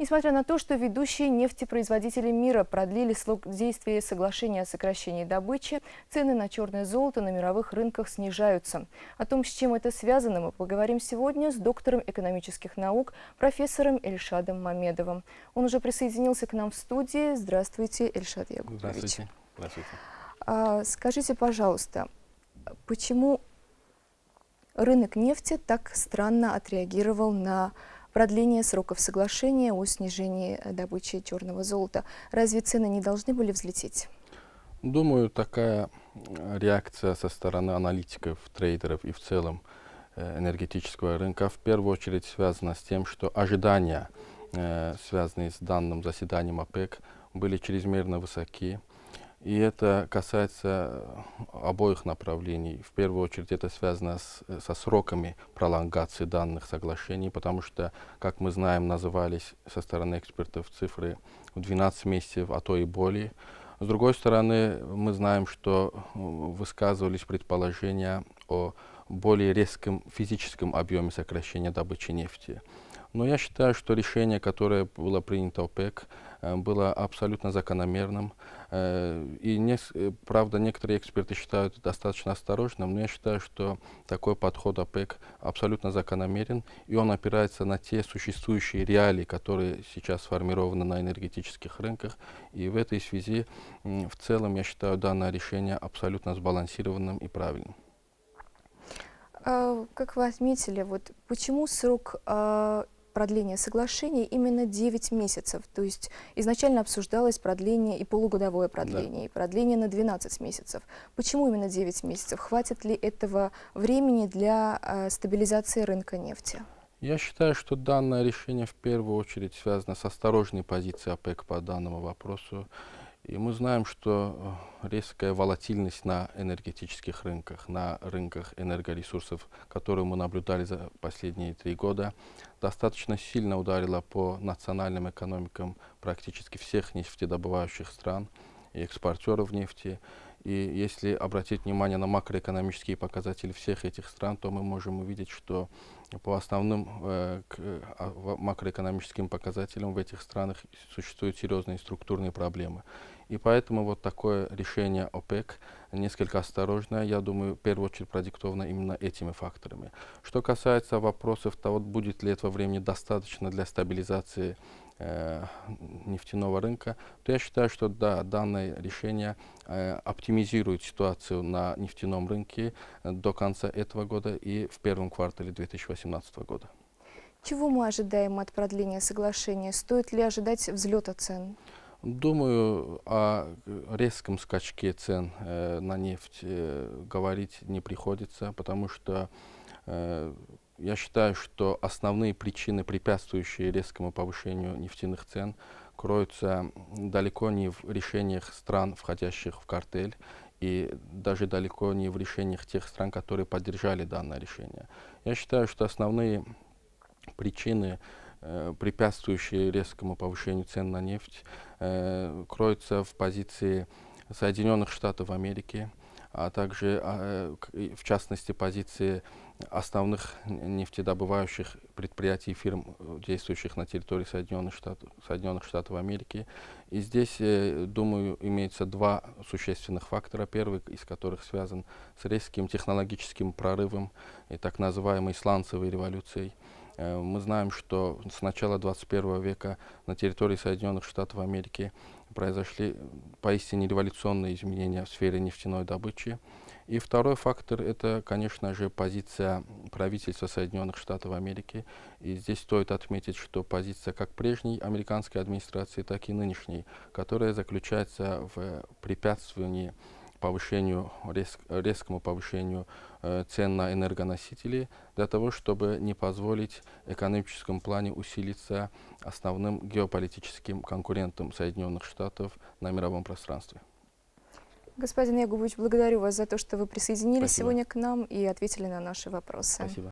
Несмотря на то, что ведущие нефтепроизводители мира продлили срок действия соглашения о сокращении добычи, цены на черное золото на мировых рынках снижаются. О том, с чем это связано, мы поговорим сегодня с доктором экономических наук, профессором Эльшадом Мамедовым. Он уже присоединился к нам в студии. Здравствуйте, Эльшад Ягубович. Здравствуйте. Здравствуйте. А, скажите, пожалуйста, почему рынок нефти так странно отреагировал на продление сроков соглашения о снижении э, добычи черного золота. Разве цены не должны были взлететь? Думаю, такая реакция со стороны аналитиков, трейдеров и в целом э, энергетического рынка в первую очередь связана с тем, что ожидания, э, связанные с данным заседанием ОПЕК, были чрезмерно высоки и это касается э, обоих направлений. В первую очередь это связано с, э, со сроками пролонгации данных соглашений, потому что, как мы знаем, назывались со стороны экспертов цифры в 12 месяцев, а то и более. С другой стороны, мы знаем, что э, высказывались предположения о более резком физическом объеме сокращения добычи нефти. Но я считаю, что решение, которое было принято ОПЕК, было абсолютно закономерным. Э, и, не, э, правда, некоторые эксперты считают это достаточно осторожным, но я считаю, что такой подход ОПЕК абсолютно закономерен, и он опирается на те существующие реалии, которые сейчас сформированы на энергетических рынках. И в этой связи, в целом, я считаю данное решение абсолютно сбалансированным и правильным. А, как вы отметили, вот почему срок а, продления соглашений именно 9 месяцев. То есть изначально обсуждалось продление и полугодовое продление, да. и продление на 12 месяцев. Почему именно 9 месяцев? Хватит ли этого времени для э, стабилизации рынка нефти? Я считаю, что данное решение в первую очередь связано с осторожной позицией ОПЕК по данному вопросу. И мы знаем, что э, резкая волатильность на энергетических рынках, на рынках энергоресурсов, которую мы наблюдали за последние три года, достаточно сильно ударила по национальным экономикам практически всех нефтедобывающих стран и экспортеров нефти. И если обратить внимание на макроэкономические показатели всех этих стран, то мы можем увидеть, что по основным э, к, э, а, макроэкономическим показателям в этих странах существуют серьезные структурные проблемы. И поэтому вот такое решение ОПЕК несколько осторожное, я думаю, в первую очередь продиктовано именно этими факторами. Что касается вопросов того, будет ли этого времени достаточно для стабилизации Э, нефтяного рынка, то я считаю, что да, данное решение э, оптимизирует ситуацию на нефтяном рынке э, до конца этого года и в первом квартале 2018 года. Чего мы ожидаем от продления соглашения? Стоит ли ожидать взлета цен? Думаю, о резком скачке цен э, на нефть э, говорить не приходится, потому что я считаю, что основные причины, препятствующие резкому повышению нефтяных цен, кроются далеко не в решениях стран, входящих в картель, и даже далеко не в решениях тех стран, которые поддержали данное решение. Я считаю, что основные причины, э, препятствующие резкому повышению цен на нефть, э, кроются в позиции Соединенных Штатов Америки, а также, а, э, в частности, позиции основных нефтедобывающих предприятий и фирм, э, действующих на территории Соединенных Штатов, Соединенных Штатов Америки. И здесь, э, думаю, имеется два существенных фактора. Первый из которых связан с резким технологическим прорывом и так называемой сланцевой революцией – Э, мы знаем, что с начала 21 века на территории Соединенных Штатов Америки произошли э, поистине революционные изменения в сфере нефтяной добычи. И второй фактор – это, конечно же, позиция правительства Соединенных Штатов Америки. И здесь стоит отметить, что позиция как прежней американской администрации, так и нынешней, которая заключается в препятствовании повышению, рез, резкому повышению э, цен на энергоносители для того, чтобы не позволить экономическом плане усилиться основным геополитическим конкурентам Соединенных Штатов на мировом пространстве. Господин Ягубович, благодарю вас за то, что вы присоединились Спасибо. сегодня к нам и ответили на наши вопросы. Спасибо.